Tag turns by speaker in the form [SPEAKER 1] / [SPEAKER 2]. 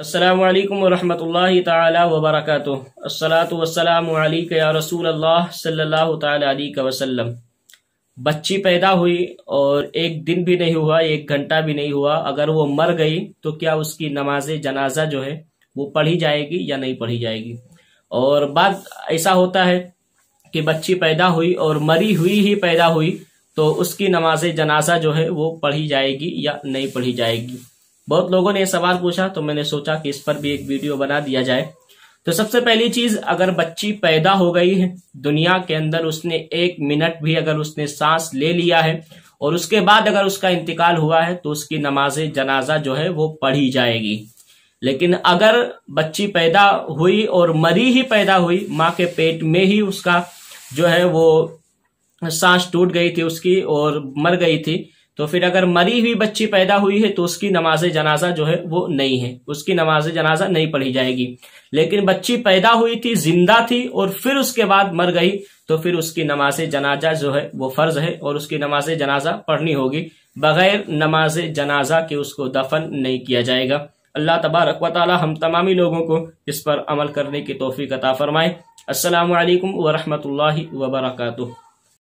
[SPEAKER 1] السلام علیکم ورحمۃ اللہ تعالی وبرکاتہ والسلام علیک یا رسول اللہ صلی اللہ تعالی علیہ وسلم بچی پیدا ہوئی اور ایک دن بھی نہیں ہوا ایک گھنٹہ بھی نہیں ہوا اگر وہ مر گئی تو کیا اس کی نماز جنازہ جو ہے وہ پڑھی جائے گی یا نہیں پڑھی جائے گی اور بعد ایسا ہوتا ہے کہ بچی پیدا ہوئی اور مری ہوئی ہی پیدا ہوئی تو اس کی نماز جنازہ جو ہے وہ پڑھی جائے گی یا نہیں پڑھی جائے گی بہت لوگوں نے یہ سوال پوچھا تو میں نے سوچا کہ اس پر بھی ایک ویڈیو بنا دیا جائے تو سب سے پہلی چیز اگر بچی پیدا ہو گئی ہے دنیا کے اندر اس نے ایک منٹ بھی اگر اس نے سانس لے لیا ہے اور اس کے بعد اگر اس کا انتقال ہوا ہے تو اس کی نماز جنازہ جو ہے وہ پڑھی جائے گی لیکن اگر بچی پیدا ہوئی اور مری ہی پیدا ہوئی ماں کے پیٹ میں ہی اس کا جو ہے وہ سانس ٹوٹ گئی تھی اس کی اور مر گئی تھی تو پھر اگر مری ہوئی بچی پیدا ہوئی ہے تو اس کی نماز جنازہ جو ہے وہ نہیں ہے اس کی نماز جنازہ نہیں پڑھی جائے گی لیکن بچی پیدا ہوئی تھی زندہ تھی اور پھر اس کے بعد مر گئی تو پھر اس کی نماز جنازہ جو ہے وہ فرض ہے اور اس کی نماز جنازہ پڑھنی ہوگی بغیر نماز جنازہ کے اس کو دفن نہیں کیا جائے گا اللہ تبارک و تعالی ہم تمامی لوگوں کو اس پر عمل کرنے کی توفیق عطا فرمائے السلام علیکم ورحمۃ اللہ وبرکاتہ